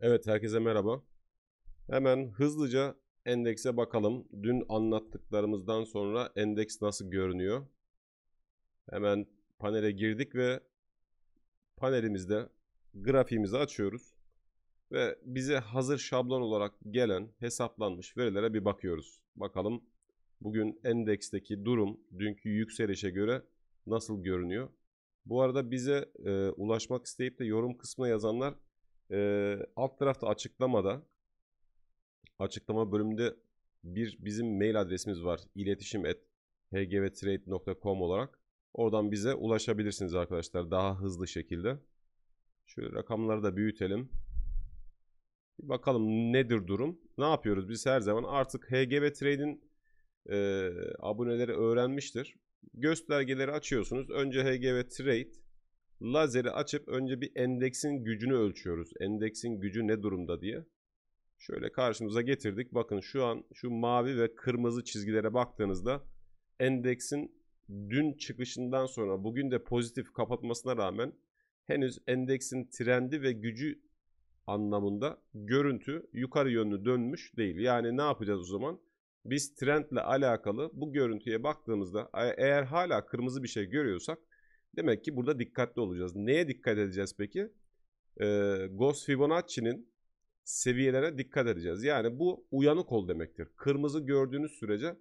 Evet herkese merhaba. Hemen hızlıca endekse bakalım. Dün anlattıklarımızdan sonra endeks nasıl görünüyor? Hemen panele girdik ve panelimizde grafiğimizi açıyoruz ve bize hazır şablon olarak gelen hesaplanmış verilere bir bakıyoruz. Bakalım bugün endeksteki durum dünkü yükselişe göre nasıl görünüyor? Bu arada bize e, ulaşmak isteyip de yorum kısmına yazanlar e, alt tarafta açıklamada Açıklama bölümünde bir bizim mail adresimiz var. iletişim et hgvtrade.com olarak. Oradan bize ulaşabilirsiniz arkadaşlar daha hızlı şekilde. Şöyle rakamları da büyütelim. Bir bakalım nedir durum? Ne yapıyoruz? Biz her zaman artık HGB Trade'in e, aboneleri öğrenmiştir. Göstergeleri açıyorsunuz. Önce HGB Trade lazeri açıp önce bir endeksin gücünü ölçüyoruz. Endeksin gücü ne durumda diye. Şöyle karşımıza getirdik. Bakın şu an şu mavi ve kırmızı çizgilere baktığınızda endeksin dün çıkışından sonra bugün de pozitif kapatmasına rağmen henüz endeksin trendi ve gücü anlamında görüntü yukarı yönlü dönmüş değil. Yani ne yapacağız o zaman? Biz trendle alakalı bu görüntüye baktığımızda e, eğer hala kırmızı bir şey görüyorsak demek ki burada dikkatli olacağız. Neye dikkat edeceğiz peki? Ee, Gauss Fibonacci'nin seviyelere dikkat edeceğiz. Yani bu uyanık ol demektir. Kırmızı gördüğünüz sürece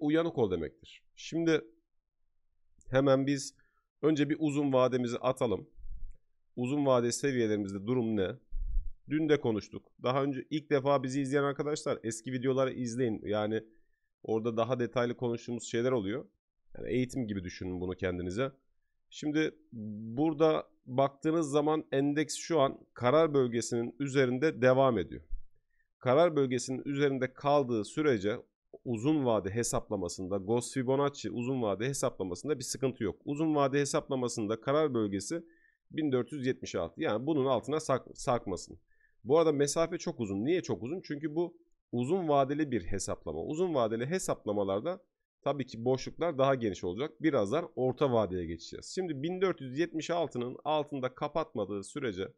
uyanık ol demektir. Şimdi hemen biz önce bir uzun vademizi atalım. Uzun vade seviyelerimizde durum ne? Dün de konuştuk. Daha önce ilk defa bizi izleyen arkadaşlar eski videoları izleyin. Yani orada daha detaylı konuştuğumuz şeyler oluyor. Yani eğitim gibi düşünün bunu kendinize. Şimdi burada baktığınız zaman endeks şu an karar bölgesinin üzerinde devam ediyor. Karar bölgesinin üzerinde kaldığı sürece uzun vade hesaplamasında Gauss Fibonacci uzun vade hesaplamasında bir sıkıntı yok. Uzun vade hesaplamasında karar bölgesi 1476. Yani bunun altına sak sarkmasın. Bu arada mesafe çok uzun. Niye çok uzun? Çünkü bu uzun vadeli bir hesaplama. Uzun vadeli hesaplamalarda tabii ki boşluklar daha geniş olacak. Birazdan orta vadeye geçeceğiz. Şimdi 1476'nın altında kapatmadığı sürece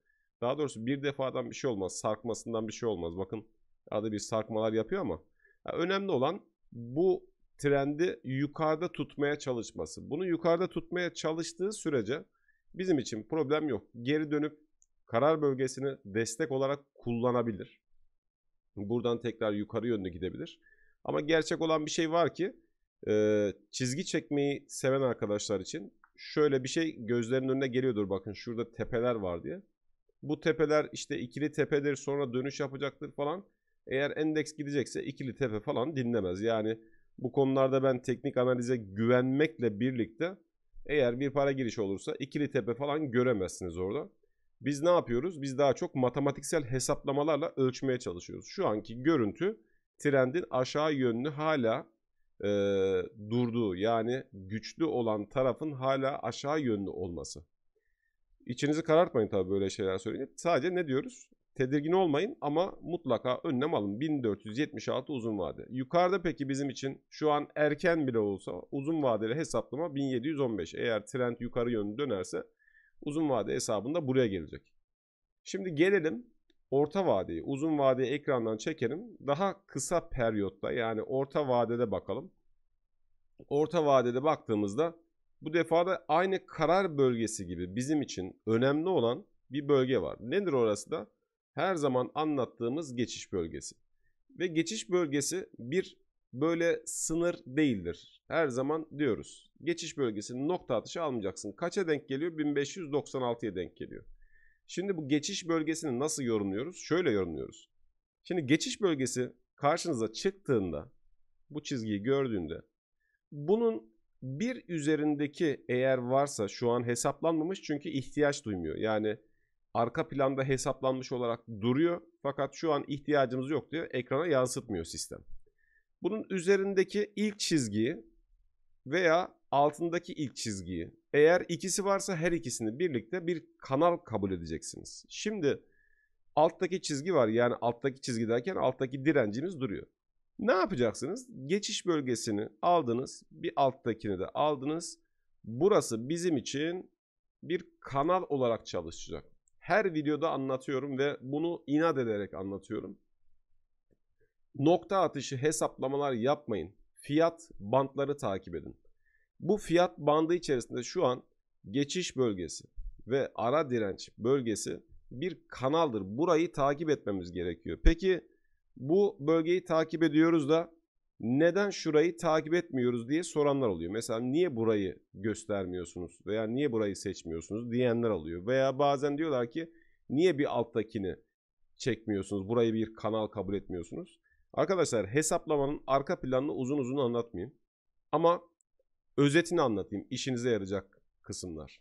daha doğrusu bir defadan bir şey olmaz. Sarkmasından bir şey olmaz. Bakın arada bir sarkmalar yapıyor ama yani önemli olan bu trendi yukarıda tutmaya çalışması. Bunu yukarıda tutmaya çalıştığı sürece bizim için problem yok. Geri dönüp karar bölgesini destek olarak kullanabilir. Buradan tekrar yukarı yönlü gidebilir. Ama gerçek olan bir şey var ki ee, çizgi çekmeyi seven arkadaşlar için şöyle bir şey gözlerinin önüne geliyordur bakın şurada tepeler var diye. Bu tepeler işte ikili tepedir sonra dönüş yapacaktır falan. Eğer endeks gidecekse ikili tepe falan dinlemez. Yani bu konularda ben teknik analize güvenmekle birlikte eğer bir para girişi olursa ikili tepe falan göremezsiniz orada. Biz ne yapıyoruz? Biz daha çok matematiksel hesaplamalarla ölçmeye çalışıyoruz. Şu anki görüntü trendin aşağı yönlü hala e, durduğu yani güçlü olan tarafın hala aşağı yönlü olması. İçinizi karartmayın tabii böyle şeyler söyleyince. Sadece ne diyoruz? Tedirgin olmayın ama mutlaka önlem alın. 1476 uzun vade. Yukarıda peki bizim için şu an erken bile olsa uzun vadeli hesaplama 1715. Eğer trend yukarı yönlü dönerse uzun vade hesabında buraya gelecek. Şimdi gelelim orta vadeyi, uzun vadeyi ekrandan çekelim. Daha kısa periyotta yani orta vadede bakalım. Orta vadede baktığımızda bu defa da aynı karar bölgesi gibi bizim için önemli olan bir bölge var. Nedir orası da? Her zaman anlattığımız geçiş bölgesi. Ve geçiş bölgesi bir böyle sınır değildir. Her zaman diyoruz. Geçiş bölgesini nokta atışı almayacaksın. Kaça denk geliyor? 1596'ya denk geliyor. Şimdi bu geçiş bölgesini nasıl yorumluyoruz? Şöyle yorumluyoruz. Şimdi geçiş bölgesi karşınıza çıktığında bu çizgiyi gördüğünde bunun bir üzerindeki eğer varsa şu an hesaplanmamış çünkü ihtiyaç duymuyor. Yani arka planda hesaplanmış olarak duruyor fakat şu an ihtiyacımız yok diyor. Ekrana yansıtmıyor sistem. Bunun üzerindeki ilk çizgiyi veya altındaki ilk çizgiyi. Eğer ikisi varsa her ikisini birlikte bir kanal kabul edeceksiniz. Şimdi alttaki çizgi var. Yani alttaki çizgi derken alttaki direncimiz duruyor. Ne yapacaksınız? Geçiş bölgesini aldınız. Bir alttakini de aldınız. Burası bizim için bir kanal olarak çalışacak. Her videoda anlatıyorum ve bunu inat ederek anlatıyorum. Nokta atışı hesaplamalar yapmayın. Fiyat bantları takip edin. Bu fiyat bandı içerisinde şu an geçiş bölgesi ve ara direnç bölgesi bir kanaldır. Burayı takip etmemiz gerekiyor. Peki bu bölgeyi takip ediyoruz da neden şurayı takip etmiyoruz diye soranlar oluyor. Mesela niye burayı göstermiyorsunuz veya niye burayı seçmiyorsunuz diyenler oluyor. Veya bazen diyorlar ki niye bir alttakini çekmiyorsunuz, burayı bir kanal kabul etmiyorsunuz. Arkadaşlar hesaplamanın arka planını uzun uzun anlatmayayım. Ama özetini anlatayım. İşinize yarayacak kısımlar.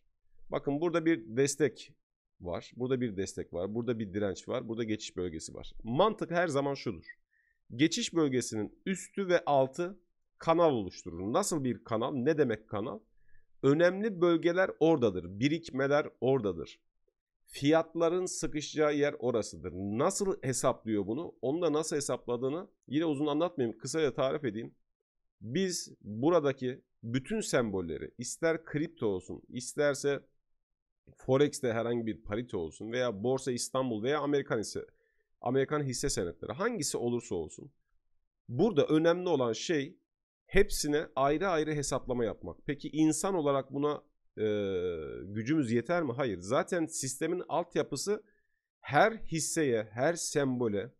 Bakın burada bir destek var. Burada bir destek var. Burada bir direnç var. Burada geçiş bölgesi var. Mantık her zaman şudur. Geçiş bölgesinin üstü ve altı kanal oluşturur. Nasıl bir kanal? Ne demek kanal? Önemli bölgeler oradadır. Birikmeler oradadır. Fiyatların sıkışacağı yer orasıdır. Nasıl hesaplıyor bunu? Onu da nasıl hesapladığını yine uzun anlatmayayım. Kısaca tarif edeyim. Biz buradaki bütün sembolleri ister kripto olsun isterse Forex'te herhangi bir parite olsun veya Borsa İstanbul veya Amerikan hisse Amerikan hisse senetleri hangisi olursa olsun burada önemli olan şey hepsine ayrı ayrı hesaplama yapmak. Peki insan olarak buna e, gücümüz yeter mi? Hayır. Zaten sistemin altyapısı her hisseye, her sembole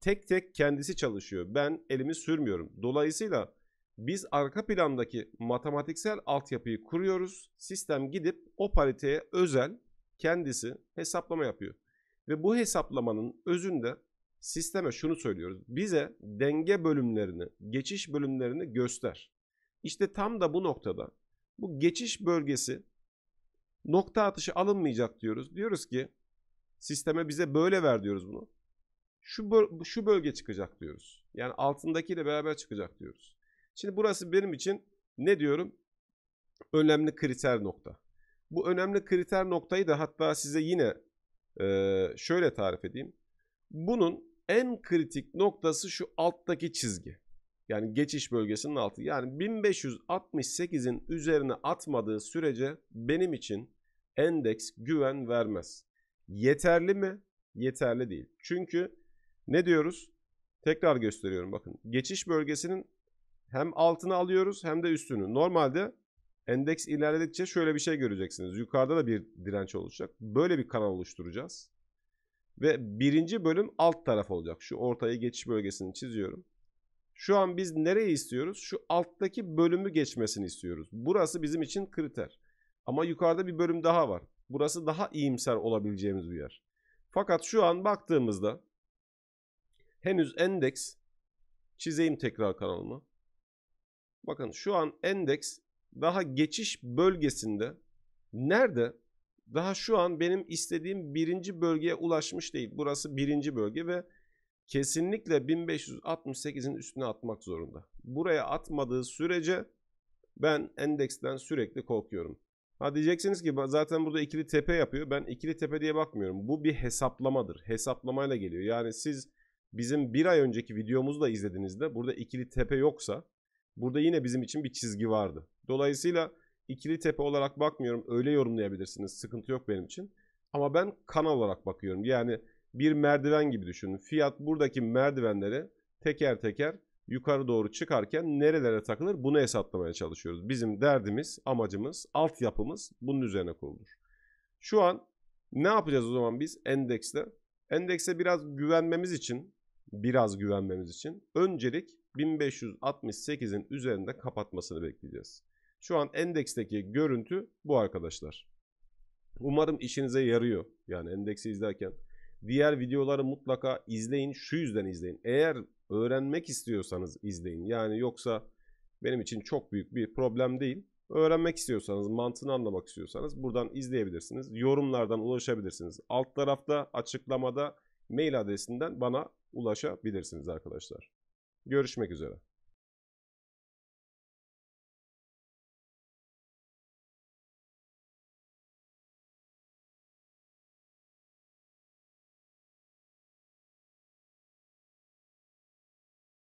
tek tek kendisi çalışıyor. Ben elimi sürmüyorum. Dolayısıyla biz arka plandaki matematiksel altyapıyı kuruyoruz. Sistem gidip o pariteye özel kendisi hesaplama yapıyor. Ve bu hesaplamanın özünde sisteme şunu söylüyoruz. Bize denge bölümlerini, geçiş bölümlerini göster. İşte tam da bu noktada bu geçiş bölgesi nokta atışı alınmayacak diyoruz. Diyoruz ki sisteme bize böyle ver diyoruz bunu. Şu, şu bölge çıkacak diyoruz. Yani altındakiyle beraber çıkacak diyoruz. Şimdi burası benim için ne diyorum? Önemli kriter nokta. Bu önemli kriter noktayı da hatta size yine e, şöyle tarif edeyim. Bunun en kritik noktası şu alttaki çizgi. Yani geçiş bölgesinin altı. Yani 1568'in üzerine atmadığı sürece benim için endeks güven vermez. Yeterli mi? Yeterli değil. Çünkü ne diyoruz? Tekrar gösteriyorum bakın. Geçiş bölgesinin hem altını alıyoruz hem de üstünü. Normalde endeks ilerledikçe şöyle bir şey göreceksiniz. Yukarıda da bir direnç oluşacak. Böyle bir kanal oluşturacağız. Ve birinci bölüm alt taraf olacak. Şu ortayı geçiş bölgesini çiziyorum. Şu an biz nereyi istiyoruz? Şu alttaki bölümü geçmesini istiyoruz. Burası bizim için kriter. Ama yukarıda bir bölüm daha var. Burası daha iyimser olabileceğimiz bir yer. Fakat şu an baktığımızda henüz endeks çizeyim tekrar kanalımı. Bakın şu an endeks daha geçiş bölgesinde nerede? Daha şu an benim istediğim birinci bölgeye ulaşmış değil. Burası birinci bölge ve kesinlikle 1568'in üstüne atmak zorunda. Buraya atmadığı sürece ben endeksten sürekli korkuyorum. Ha diyeceksiniz ki zaten burada ikili tepe yapıyor. Ben ikili tepe diye bakmıyorum. Bu bir hesaplamadır. Hesaplamayla geliyor. Yani siz bizim bir ay önceki videomuzu da izlediğinizde burada ikili tepe yoksa Burada yine bizim için bir çizgi vardı. Dolayısıyla ikili tepe olarak bakmıyorum. Öyle yorumlayabilirsiniz. Sıkıntı yok benim için. Ama ben kanal olarak bakıyorum. Yani bir merdiven gibi düşünün. Fiyat buradaki merdivenleri teker teker yukarı doğru çıkarken nerelere takılır bunu hesaplamaya çalışıyoruz. Bizim derdimiz, amacımız, altyapımız bunun üzerine kurulur. Şu an ne yapacağız o zaman biz endekste? Endekse biraz güvenmemiz için, biraz güvenmemiz için öncelik 1568'in üzerinde kapatmasını bekleyeceğiz. Şu an endeksteki görüntü bu arkadaşlar. Umarım işinize yarıyor. Yani endeksi izlerken. Diğer videoları mutlaka izleyin. Şu yüzden izleyin. Eğer öğrenmek istiyorsanız izleyin. Yani yoksa benim için çok büyük bir problem değil. Öğrenmek istiyorsanız, mantığını anlamak istiyorsanız buradan izleyebilirsiniz. Yorumlardan ulaşabilirsiniz. Alt tarafta açıklamada mail adresinden bana ulaşabilirsiniz arkadaşlar. Görüşmek üzere.